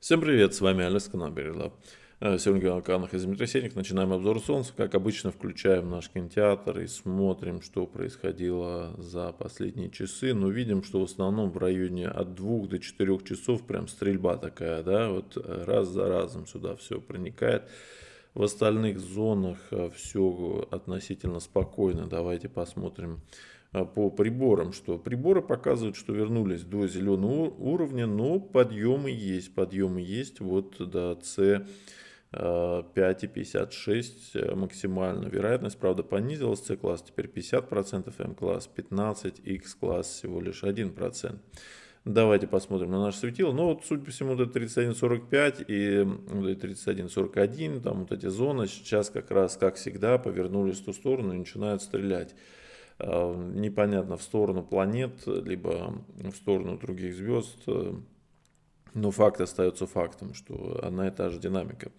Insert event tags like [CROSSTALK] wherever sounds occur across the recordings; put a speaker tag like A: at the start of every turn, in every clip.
A: Всем привет, с вами Алекс Канаберилов. Э, сегодня на каналах из Дмитрий Начинаем обзор солнца. Как обычно, включаем наш кинотеатр и смотрим, что происходило за последние часы. Но ну, видим, что в основном в районе от 2 до 4 часов прям стрельба такая, да, вот э, раз за разом сюда все проникает. В остальных зонах э, все относительно спокойно. Давайте посмотрим а, по приборам, что приборы показывают, что вернулись до зеленого уровня, но подъемы есть, подъемы есть вот до С 5,56 а, э, максимально. Вероятность, правда, понизилась. C класс теперь 50%, M класс 15%, X-класс всего лишь 1%. Давайте посмотрим на наше светило. Ну вот, судя по всему, вот это 31.45 и вот это 31.41, там вот эти зоны сейчас как раз, как всегда, повернулись в ту сторону и начинают стрелять. Э, непонятно в сторону планет, либо в сторону других звезд. Э, но факт остается фактом, что одна и та же динамика.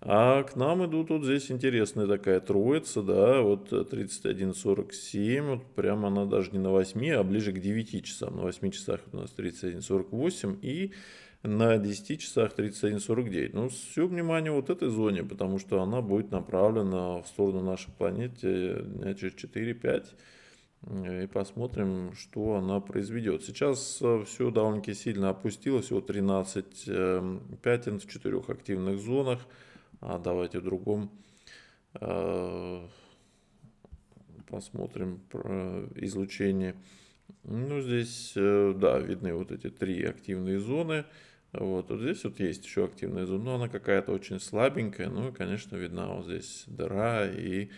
A: А к нам идут вот здесь интересная такая троица, да, вот 31.47, вот прямо она даже не на 8, а ближе к 9 часам. На 8 часах у нас 31.48 и на 10 часах 31.49. Ну, все внимание вот этой зоне, потому что она будет направлена в сторону нашей планеты дня через 4-5. Э, и посмотрим, что она произведет. Сейчас э, все довольно-таки сильно опустилось, всего 13 эм, пятен в четырех активных зонах. А давайте в другом э, посмотрим излучение. Ну, здесь, да, видны вот эти три активные зоны. Вот, вот здесь вот есть еще активная зона, но она какая-то очень слабенькая. Ну и, конечно, видна вот здесь дыра и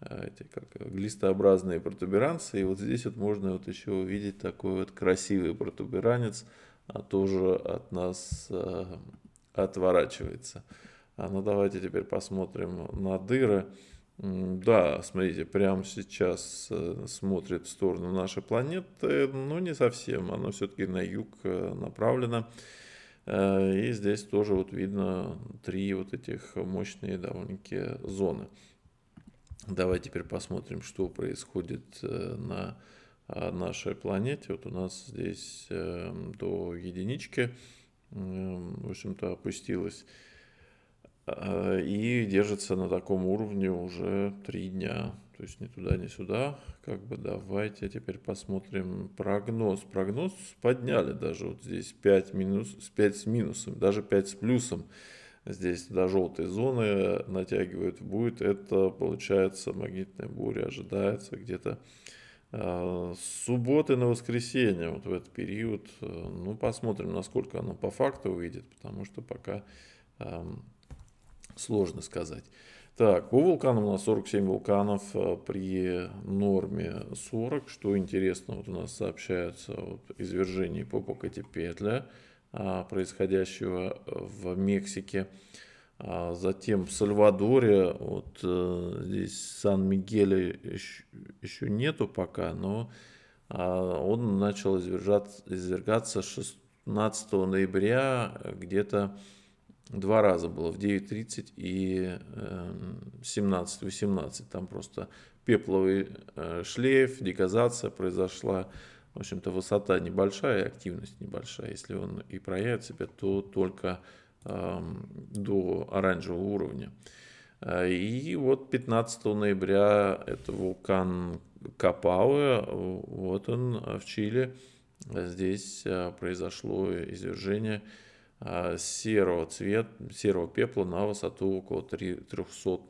A: Э, эти как глистообразные протуберанцы. И вот здесь вот можно вот еще увидеть такой вот красивый протуберанец, а тоже от нас а, отворачивается. А ну давайте теперь посмотрим на дыры. Да, смотрите, прямо сейчас э, смотрит в сторону нашей планеты, но не совсем, оно все-таки на юг направлено. И здесь тоже вот видно три вот этих мощные довольно-таки зоны. Давай теперь посмотрим, что происходит э, на а, нашей планете. Вот у нас здесь эм, до единички, эм, в общем-то, опустилась а, и держится на таком уровне уже три дня. То есть ни туда, ни сюда. Как бы давайте теперь посмотрим прогноз. Прогноз подняли даже вот здесь 5, минус, 5 с минусом, даже 5 с плюсом здесь до желтой зоны э, натягивают будет, это получается магнитная буря ожидается где-то э, с субботы на воскресенье, вот в этот период. Э, ну, посмотрим, насколько она по факту выйдет, потому что пока эм, сложно сказать. Так, по вулканам у нас 47 вулканов при норме 40. Что интересно, вот у нас сообщается вот, извержение по Покатепетля. петля а, происходящего э, в Мексике. А, затем в Сальвадоре, вот э, здесь Сан-Мигеля еще, еще нету пока, но а, он начал извергаться, извергаться 16 ноября э, где-то два раза было, в 9.30 и 17.18. Эм, Там просто пепловый шлейф, дегазация произошла в общем-то, высота небольшая, активность небольшая. Если он и проявит себя, то только э, до оранжевого уровня. Э, и вот 15 ноября это вулкан Капауэ, вот он э, в Чили. Здесь э, произошло извержение серого цвет, серого пепла на высоту около 300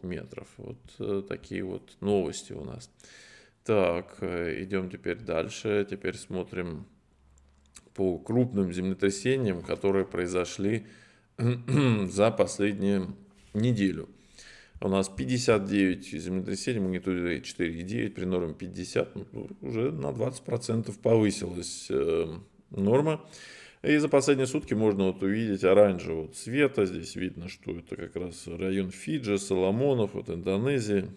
A: метров. Вот такие вот новости у нас. Так, э, идем теперь дальше. Теперь смотрим по крупным землетрясениям, которые произошли
B: [CLEARS THROAT] за
A: последнюю неделю. У нас 59 землетрясений магнитудой 4,9 при норме 50. Ну, ну, уже на 20% повысилась э, норма. И за последние сутки можно вот увидеть оранжевого цвета. Здесь видно, что это как раз район Фиджи, Соломонов, вот Индонезия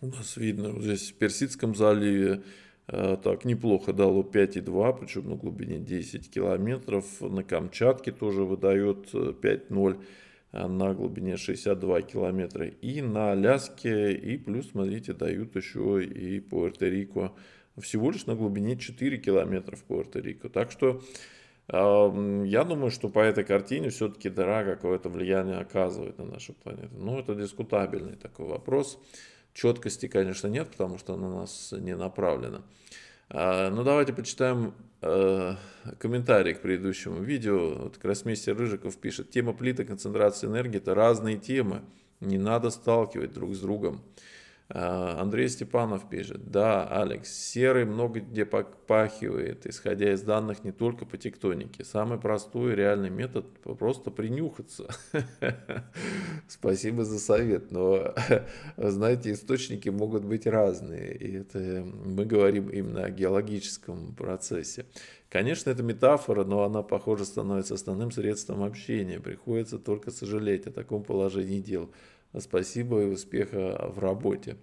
A: у нас видно здесь в Персидском заливе э, так неплохо дало 5,2, причем на глубине 10 километров. На Камчатке тоже выдает 5,0 э, а на глубине 62 километра. И на Аляске, и плюс, смотрите, дают еще и Пуэрто-Рико всего лишь на глубине 4 километра в Пуэрто-Рико. Так что я думаю, что по этой картине все-таки дыра какое-то влияние оказывает на нашу планету. Но это дискутабельный такой вопрос. Четкости, конечно, нет, потому что она на нас не направлена. А, Но ну, давайте почитаем э, комментарий к предыдущему видео. Вот Красмистер Рыжиков пишет, тема плита, концентрации энергии – это разные темы. Не надо сталкивать друг с другом. А, Андрей Степанов пишет, да, Алекс, серый много где пахивает, исходя из данных не только по тектонике. Самый простой и реальный метод – просто принюхаться. [LAUGHS] Спасибо за совет, но, [LAUGHS] знаете, источники могут быть разные, и это эм, мы говорим именно о геологическом процессе. Конечно, это метафора, но она, похоже, становится основным средством общения. Приходится только сожалеть о таком положении дел. Спасибо и успеха в работе.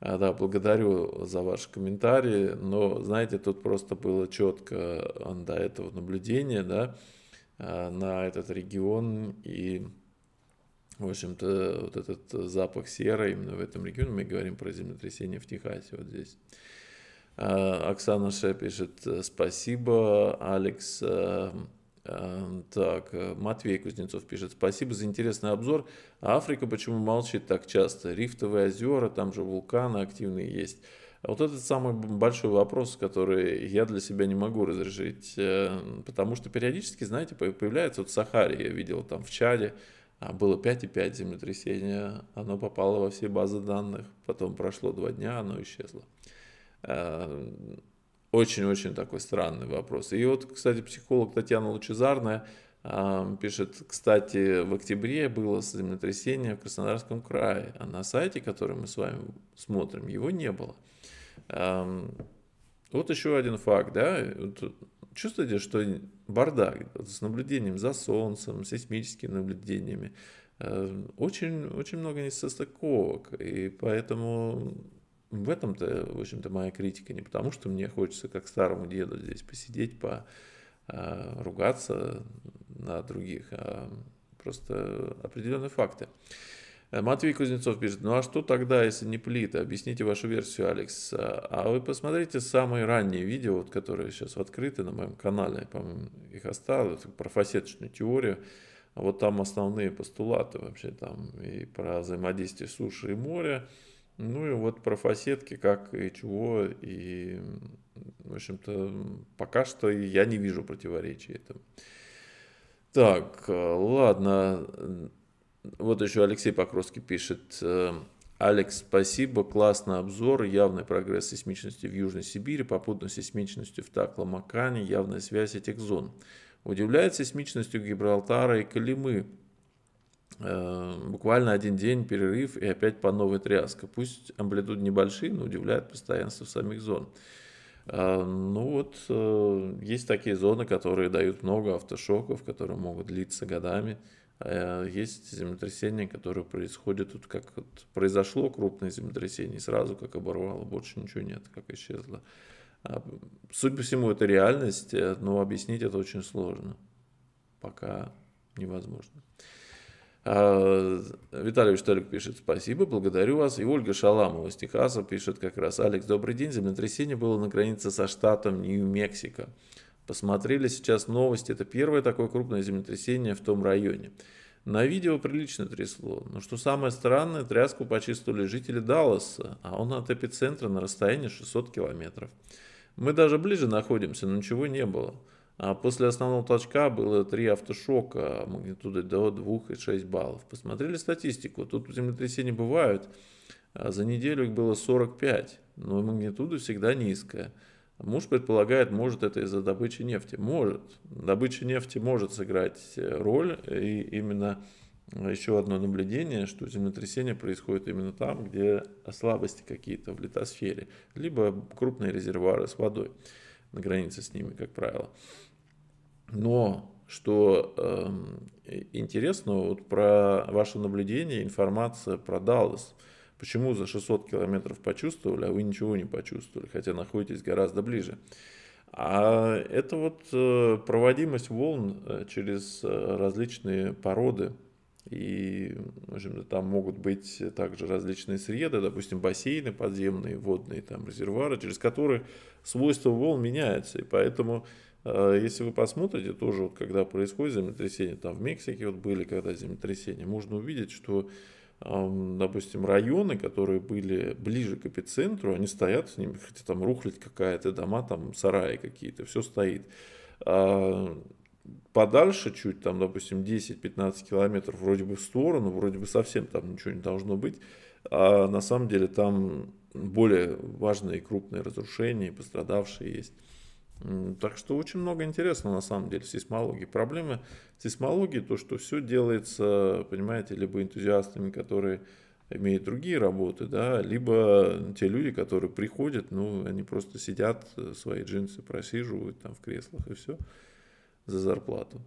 A: А, да, благодарю за ваши комментарии, но, знаете, тут просто было четко а, до этого наблюдения, да, а, на этот регион и в общем-то, вот этот запах серы именно в этом регионе, мы говорим про землетрясение в Техасе вот здесь. Оксана Ше пишет «Спасибо, Алекс, Эм, так, э, Матвей Кузнецов пишет, спасибо за интересный обзор. А Африка почему молчит так часто? Рифтовые озера, там же вулканы активные есть. А вот этот самый большой вопрос, который я для себя не могу разрешить, э, потому что периодически, знаете, появляется вот Сахария. я видел там в Чаде, а было 5,5 землетрясения, оно попало во все базы данных, потом прошло два дня, оно исчезло. Эм, очень-очень такой странный вопрос. И вот, кстати, психолог Татьяна Лучезарная а, пишет, кстати, в октябре было землетрясение в Краснодарском крае, а на сайте, который мы с вами смотрим, его не было. Вот еще один факт, да, чувствуете, что бардак с наблюдением за Солнцем, сейсмическими наблюдениями, э, очень, очень много несостыковок, и поэтому в этом-то, в общем-то, моя критика. Не потому, что мне хочется, как старому деду, здесь посидеть, по а, ругаться на других, а просто определенные факты. Э, Матвей Кузнецов пишет, ну а что тогда, если не плита? Объясните вашу версию, Алекс. А вы посмотрите самые ранние видео, вот, которые сейчас открыты на моем канале, по-моему, их оставил, про фасеточную теорию. Вот там основные постулаты вообще, там и про взаимодействие суши и моря, ну и вот про фасетки, как и чего, и, в общем-то, пока что я не вижу противоречий этому. Так, э, ладно. Вот еще Алексей Покровский пишет. Э, Алекс, спасибо, классный обзор, явный прогресс сейсмичности в Южной Сибири, попутно сейсмичностью в Такламакане, явная связь этих зон. Удивляет сейсмичностью Гибралтара и Калимы. Э, буквально один день перерыв и опять по новой тряска. Пусть амплитуды небольшие, но удивляет постоянство самих зон. Э, ну вот, э, есть такие зоны, которые дают много автошоков, которые могут длиться годами. Есть землетрясения, которые происходят, тут как вот произошло крупное землетрясение, сразу как оборвало, больше ничего нет, как исчезло. А, судя по всему, это реальность, но объяснить это очень сложно. Пока невозможно. А, Виталий Шталик пишет «Спасибо, благодарю вас». И Ольга Шаламова из Техаса пишет как раз «Алекс, добрый день. Землетрясение было на границе со штатом Нью-Мексико. Посмотрели сейчас новости. Это первое такое крупное землетрясение в том районе. На видео прилично трясло, но что самое странное, тряску почувствовали жители Далласа, а он от эпицентра на расстоянии 600 километров. Мы даже ближе находимся, но ничего не было». А после основного толчка было три автошока магнитудой до 2,6 баллов. Посмотрели статистику. Тут землетрясения бывают. А за неделю их было 45, но магнитуда всегда низкая. Муж предполагает, может это из-за добычи нефти. Может. Добыча нефти может сыграть э, роль. И именно э, еще одно наблюдение, что землетрясение происходит именно там, где слабости какие-то в литосфере, либо крупные резервуары с водой на границе с ними, как правило. Но что э, интересно, вот про ваше наблюдение, информация про Даллас. Почему за 600 километров почувствовали, а вы ничего не почувствовали, хотя находитесь гораздо ближе. А это вот э, проводимость волн э, через э, различные породы и в общем там могут быть также различные среды, допустим, бассейны подземные, водные там резервуары, через которые свойства волн меняются. И поэтому, э, если вы посмотрите, тоже вот когда происходит землетрясение, там в Мексике вот были когда землетрясения, можно увидеть, что допустим, районы, которые были ближе к эпицентру, они стоят с ними, хотя там рухлядь какая-то, дома там, сараи какие-то, все стоит. А, подальше чуть, там, допустим, 10-15 километров вроде бы в сторону, вроде бы совсем там ничего не должно быть, а на самом деле там более важные и крупные разрушения, пострадавшие есть. Так что очень много интересного на самом деле в сейсмологии. Проблема сейсмологии то, что все делается, понимаете, либо энтузиастами, которые имеют другие работы, да, либо те люди, которые приходят, ну, они просто сидят, э, свои джинсы просиживают там в креслах и все за зарплату.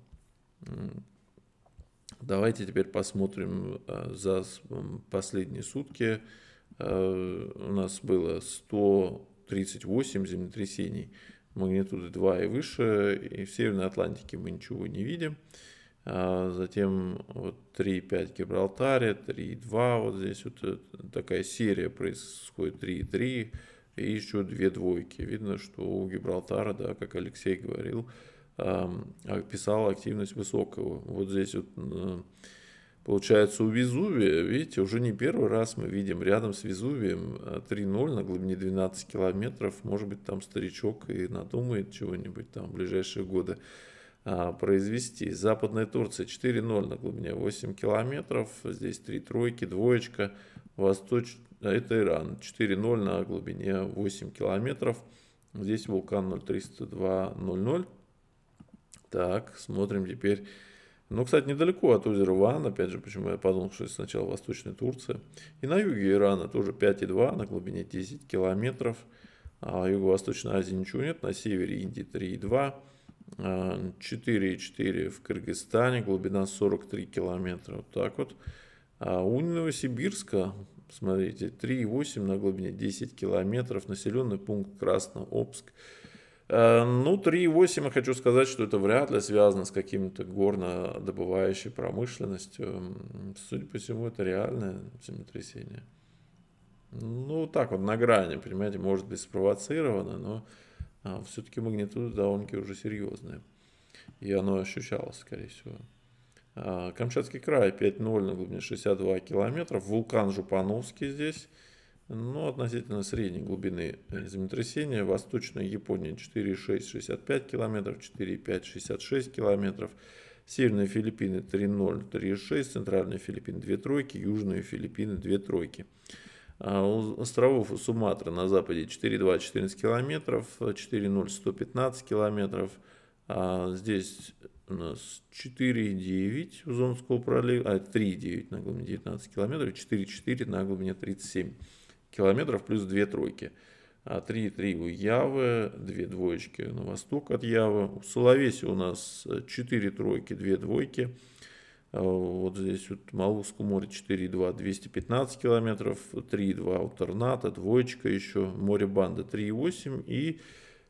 A: Давайте теперь посмотрим э, за последние сутки. Э, у нас было 138 землетрясений магнитуды 2 и выше, и в Северной Атлантике мы ничего не видим. А затем вот 3,5 Гибралтаре, 3,2, вот здесь вот э, такая серия происходит 3,3, и еще две двойки. Видно, что у Гибралтара, да, как Алексей говорил, описала а активность высокого. Вот здесь вот Получается, у Везувия, видите, уже не первый раз мы видим рядом с Везувием 3.0 а, на глубине 12 километров. Может быть, там старичок и надумает чего-нибудь там в ближайшие годы а, произвести. Западная Турция 4.0 на глубине 8 километров. Здесь три тройки, двоечка. Восточ... Это Иран 4.0 на глубине 8 километров. Здесь вулкан 03200. Так, смотрим теперь. Ну, кстати, недалеко от озера Ван, опять же, почему я подумал, что сначала Восточная Турция. И на юге Ирана тоже 5,2 на глубине 10 километров. А Юго-Восточной Азии ничего нет, на севере Индии 3,2. 4,4 а, в Кыргызстане, глубина 43 километра, вот так вот. А у Новосибирска, смотрите, 3,8 на глубине 10 километров, населенный пункт Красноопск Обск, Э, ну, 3,8 я хочу сказать, что это вряд ли связано с каким-то горнодобывающей промышленностью. Судя по всему, это реальное землетрясение. Ну, так вот, на грани, понимаете, может быть спровоцировано, но а, все-таки магнитуды довольно-таки уже серьезные. И оно ощущалось, скорее всего. А, Камчатский край 5.0 на глубине 62 километра, Вулкан Жупановский здесь но ну, относительно средней глубины э, землетрясения Восточная Япония 4,665 км, 4,566 километров, Северные Филиппины 3,036, Центральные Филиппины 2 тройки, Южные Филиппины 2 тройки. А у островов Суматра на западе 4,2-14 километров, 4,0-115 километров. А здесь у нас 4,9 у Зонского пролива, а 3,9 на глубине 19 километров, 4,4 на глубине 37 километров километров плюс две тройки. а 3-3 у Явы, 2 двоечки на восток от Явы. У Соловеси у нас 4 тройки, 2 двойки. А, вот здесь вот Малузское море 4,2, 215 километров, 3,2 у Торната, двоечка еще, море Банда 3,8 и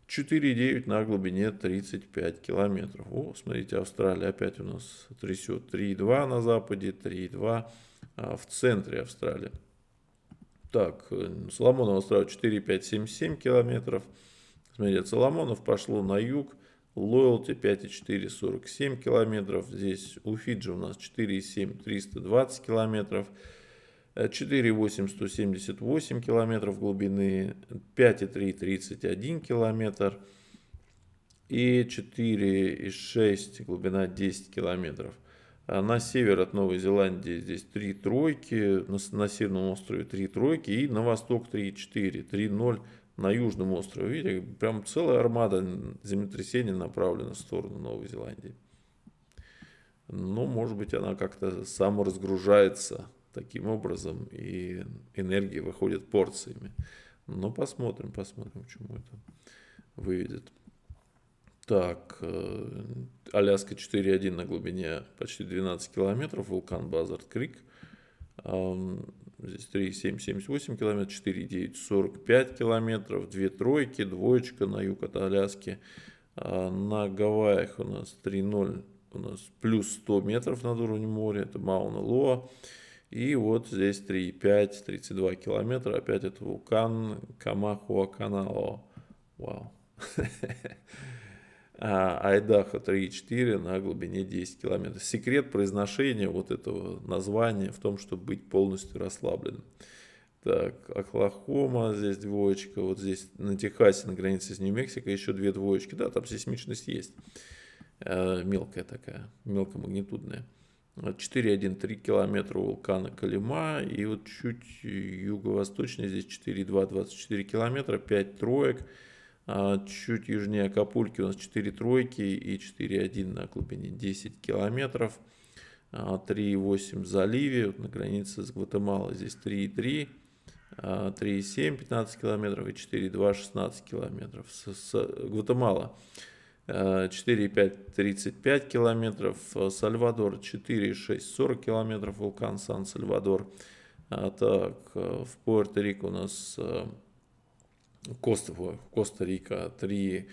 A: 4,9 на глубине 35 километров. О, смотрите, Австралия опять у нас трясет 3,2 на западе, 3,2 а, в центре Австралии. Так, Соломонов остров 4, 5, 7, 7 километров. Смотрите, Соломонов пошло на юг. Лоялти 5,4, 47 километров. Здесь у Фиджи у нас 4,7, 320 километров. 4,8, э, 178 километров глубины. 5,3, 31 километр. И 4,6, глубина 10 километров. А на север от Новой Зеландии здесь три тройки, на, на Северном острове три тройки и на восток 3,4, 3,0 на Южном острове. Видите, прям целая армада землетрясений направлена в сторону Новой Зеландии. Но, ну, может быть, она как-то саморазгружается таким образом, и энергии выходит порциями. Но посмотрим, посмотрим, к чему это выведет. Так, э, Аляска 4.1 на глубине почти 12 километров, вулкан Базард Крик. Здесь 3,7, 78 километров, 4,9, 45 километров, две тройки, двоечка на юг от Аляски. А на Гавайях у нас 3,0, у нас плюс 100 метров над уровнем моря, это Мауна Лоа. И вот здесь 3,5, 32 километра, опять это вулкан Камахуа Канало. Вау. Wow. [LAUGHS] А, Айдаха 3,4 на глубине 10 километров. Секрет произношения вот этого названия в том, чтобы быть полностью расслабленным. Так, Оклахома, здесь двоечка, вот здесь на Техасе, на границе с Нью-Мексико, еще две двоечки. Да, там сейсмичность есть. А, мелкая такая, мелкомагнитудная. 4,1,3 километра вулкана Калима. И вот чуть юго-восточнее здесь 4,2,24 километра, 5 троек. А, чуть южнее Акапульки у нас 4 тройки и 4,1 на глубине 10 километров. 3,8 а, в заливе, вот на границе с Гватемалой здесь 3,3, 3,7 15 километров и 4,2 16 километров. С, с Гватемала 4,5 а, 35 километров, Сальвадор 4,6 40 километров, вулкан Сан-Сальвадор. Так, в Пуэрто-Рико у нас Коста, Коста-Рика три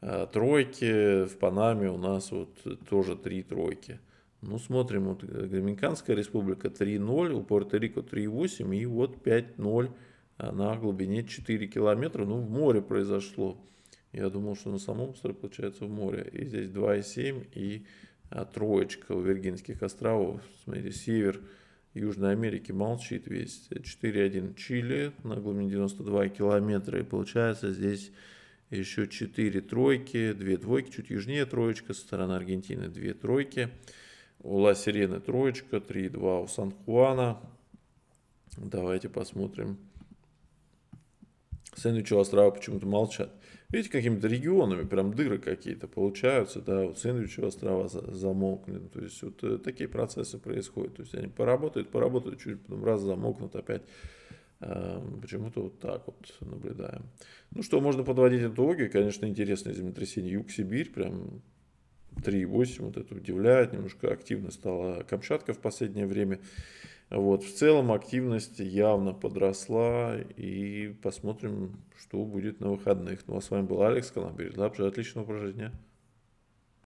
A: э, тройки, в Панаме у нас вот тоже три тройки. Ну, смотрим, вот э, Доминиканская республика 3-0, у Пуэрто-Рико 3-8 и вот 5-0 а на глубине 4 километра. Ну, в море произошло. Я думал, что на самом острове получается в море. И здесь 2,7 и а, троечка у Виргинских островов. Смотрите, север Южной Америки молчит весь. 4-1 Чили на глубине 92 километра. И получается здесь еще 4 тройки, 2 двойки, чуть южнее троечка, со стороны Аргентины 2 тройки. У Ла Сирены троечка, 3-2 у Сан-Хуана. Давайте посмотрим. Сэндвичи острова почему-то молчат. Видите, какими-то регионами прям дыры какие-то получаются, да, вот Сэндвичева острова замокнут то есть вот э, такие процессы происходят, то есть они поработают, поработают, чуть потом раз замокнут опять. Эм, почему-то вот так вот наблюдаем. Ну что, можно подводить итоги. Конечно, интересное землетрясение. Юг-Сибирь, прям 3,8, вот это удивляет. Немножко активно стала Камчатка в последнее время. Вот, в целом активность явно подросла, и посмотрим, что будет на выходных. Ну а с вами был Алекс Коломбирь для обзора отличного прожития.